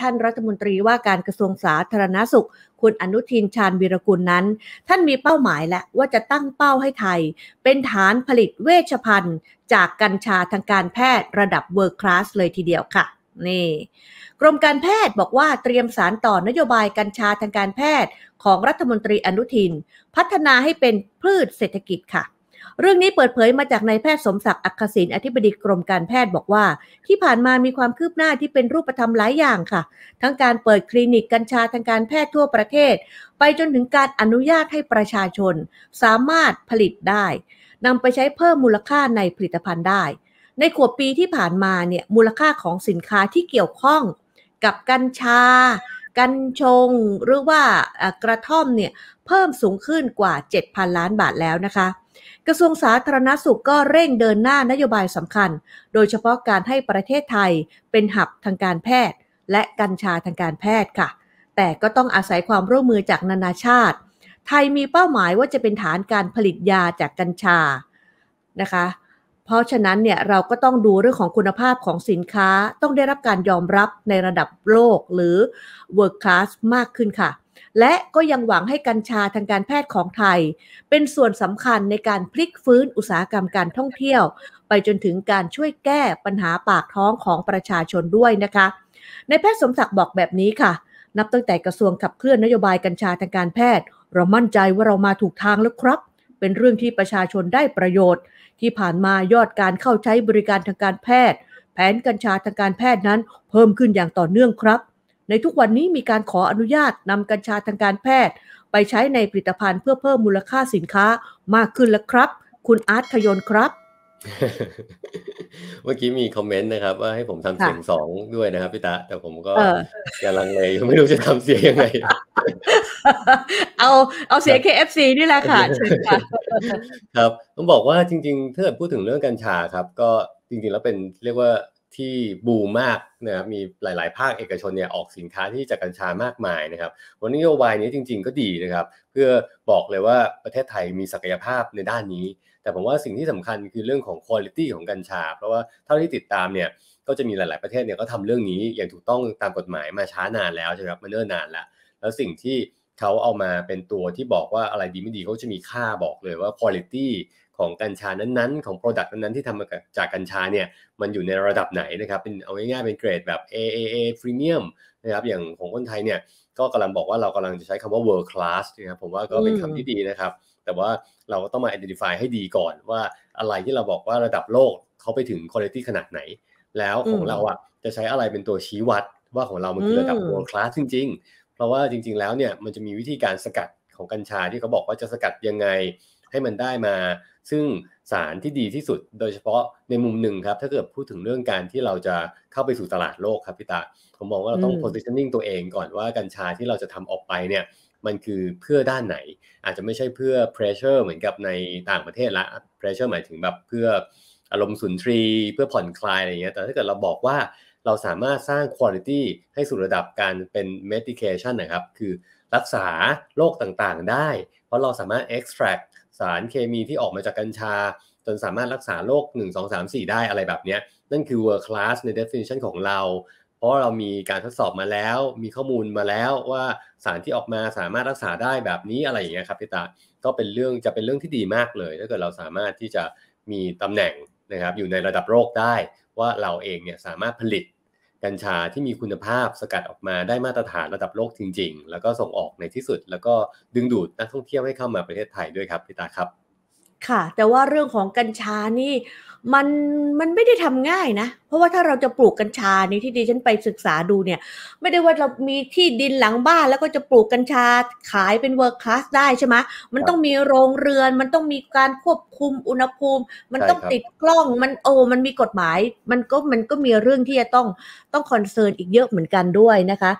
ท่านรัฐมนตรีว่าการกระทรวงสาธารณาสุข คุณอนุทินชาญวีรกุลนั้น ท่านมีเป้าหมายและว่าจะตั้งเป้าให้ไทย เป็นฐานผลิตเวชภัณฑ์ จากกัญชาทางการแพทย์ระดับเวิร์คลาสเลยทีเดียวค่ะ นี่กรมการแพทย์บอกว่าเตรียมสารต่อนโยบายกัญชาทางการแพทย์ ของรัฐมนตรีอนุทินพัฒนาให้เป็นพืชเศรษฐกิจค่ะเรื่องนี้เปิดเผยมาจากนายแพทย์สมศักดิ์อักขศิน อธิบดีกรมการแพทย์บอกว่า ที่ผ่านมามีความคืบหน้าที่เป็นรูปธรรมหลายอย่างค่ะ ทั้งการเปิดคลินิกกัญชาทางการแพทย์ทั่วประเทศ ไปจนถึงการอนุญาตให้ประชาชน สามารถผลิตได้นำไปใช้เพิ่มมูลค่าในผลิตภัณฑ์ได้ ในขวบปีที่ผ่านมาเนี่ยมูลค่าของสินค้าที่เกี่ยวข้องกับกัญชากัญชงหรือว่ากระท่อมเนี่ย เพิ่มสูงขึ้นกว่า 7,000 ล้านบาทแล้วนะคะ กระทรวงสาธารณสุขก็เร่งเดินหน้านโยบายสำคัญ โดยเฉพาะการให้ประเทศไทยเป็นหับทางการแพทย์ และกัญชาทางการแพทย์ค่ะ แต่ก็ต้องอาศัยความร่วมมือจากนานาชาติ ไทยมีเป้าหมายว่าจะเป็นฐานการผลิตยาจากกัญชานะคะเพราะฉะนั้นเนี่ยเราก็ต้องดูเรื่องของคุณภาพของสินค้าต้องได้รับการยอมรับในระดับโลกหรือ world class มากขึ้นค่ะ และก็ยังหวังให้กัญชาทางการแพทย์ของไทย เป็นส่วนสำคัญในการพลิกฟื้นอุตสาหกรรมการท่องเที่ยว ไปจนถึงการช่วยแก้ปัญหาปากท้องของประชาชนด้วยนะคะ ในแพทย์สมศักดิ์บอกแบบนี้ค่ะ นับตั้งแต่กระทรวงขับเคลื่อนนโยบายกัญชาทางการแพทย์ เรามั่นใจว่าเรามาถูกทางแล้วครับเป็นเรื่องที่ประชาชนได้ประโยชน์ที่ผ่านมายอดการเข้าใช้บริการทางการแพทย์ แผนกัญชาทางการแพทย์นั้น เพิ่มขึ้นอย่างต่อเนื่องครับ ในทุกวันนี้มีการขออนุญาตนำกัญชาทางการแพทย์ ไปใช้ในผลิตภัณฑ์เพื่อเพิ่มมูลค่าสินค้ามากขึ้นแล้วครับ คุณอาร์ตขยนครับ เมื่อกี้มีคอมเมนต์นะครับ ว่าให้ผมทำเสียงสองด้วยนะครับพี่ตาแต่ผมก็กำลังเลยไม่รู้จะทำเสียงยังไงเอาเอาเสีย KFC นี่แหละค่ะเชิญค่ะ ครับต้องบอกว่าจริงๆถ้าเกิดพูดถึงเรื่องกัญชาครับ ก็จริงๆ แล้วเป็นเรียกว่าที่บูมมากนะครับมีหลายๆภาคเอกชนเนี่ยออกสินค้าที่จากกัญชามากมายนะครับ วันนี้นโยบายนี้จริงๆ ก็ดีนะครับ เพื่อบอกเลยว่าประเทศไทยมีศักยภาพในด้านนี้ แต่ผมว่าสิ่งที่สำคัญคือเรื่องของคุณภาพของกัญชา เพราะว่าเท่าที่ติดตามเนี่ยก็จะมีหลาย ๆประเทศเนี่ยก็ทำเรื่องนี้อย่างถูกต้องตามกฎหมายมาช้านานแล้วใช่ไหมครับมาเนิ่นนานแล้วแล้วสิ่งที่เขาเอามาเป็นตัวที่บอกว่าอะไรดีไม่ดีเขาจะมีค่าบอกเลยว่าคุณภาพของกัญชานั้นๆ ของปรดักต์นั้นๆ ที่ทำมาจากกัญชาเนี่ยมันอยู่ในระดับไหนนะครับเป็นเอาง่ายๆเป็นเกรดแบบ AAA Premium นะครับอย่างของคนไทยเนี่ยก็กำลังบอกว่าเรากำลังจะใช้คำว่า world class นะครับผมว่าก็เป็นคำที่ดีนะครับ แต่ว่าเราก็ต้องมา identify ให้ดีก่อนว่าอะไรที่เราบอกว่าระดับโลกเขาไปถึงคุณภาพขนาดไหน แล้วของเราอ่ะจะใช้อะไรเป็นตัวชี้วัด ว่าของเรา มันคือระดับ world class จริงๆเพราะว่าจริงๆแล้วเนี่ยมันจะมีวิธีการสกัดของกัญชาที่เขาบอกว่าจะสกัดยังไงให้มันได้มาซึ่งสารที่ดีที่สุดโดยเฉพาะในมุมหนึ่งครับ ถ้าเกิดพูดถึงเรื่องการที่เราจะเข้าไปสู่ตลาดโลกครับพี่ตาผมมองว่าเราต้อง positioning ตัวเองก่อนว่ากัญชาที่เราจะทำออกไปเนี่ยมันคือเพื่อด้านไหน อาจจะไม่ใช่เพื่อ pressure เหมือนกับในต่างประเทศละ pressure หมายถึงแบบเพื่ออารมณ์สุนทรีเพื่อผ่อนคลายอะไรเงี้ยแต่ถ้าเกิดเราบอกว่าเราสามารถสร้างคุณภาพให้สู่ระดับการเป็น medication นะครับ คือรักษาโรคต่างๆได้ เพราะเราสามารถเกซ์ r รักสารเคมีที่ออกมาจากกัญชา จนสามารถรักษาโรค1 2 3 4 ได้อะไรแบบนี้ นั่นคือ world class ใน definition ของเราเพราะเรามีการทดสอบมาแล้ว มีข้อมูลมาแล้วว่าสารที่ออกมาสามารถรักษาได้แบบนี้อะไรอย่างเงี้ยครับพี่ตาก็เป็นเรื่องจะเป็นเรื่องที่ดีมากเลยถ้าเกิดเราสามารถที่จะมีตำแหน่งนะครับอยู่ในระดับโลกได้ว่าเราเองเนี่ยสามารถผลิตกัญชาที่มีคุณภาพสกัดออกมาได้มาตรฐานระดับโลกจริง ๆ แล้วก็ส่งออกในที่สุด แล้วก็ดึงดูดนักท่องเที่ยวให้เข้ามาประเทศไทยด้วยครับพี่ตาครับค่ะ แต่ว่าเรื่องของกัญชานี่มันมันไม่ได้ทำง่ายนะ เพราะว่าถ้าเราจะปลูกกัญชานี่ที่ดิฉันไปศึกษาดูเนี่ย ไม่ได้ว่าเรามีที่ดินหลังบ้านแล้วก็จะปลูกกัญชา ขายเป็นเวิร์คคลาสได้ใช่ไหมมันต้องมีโรงเรือน มันต้องมีการควบคุมอุณหภูมิ มันต้องติดกล้องมันโอ้มันมีกฎหมายมันก็มันก็มีเรื่องที่จะต้องต้องคอนเซิร์นอีกเยอะเหมือนกันด้วยนะคะ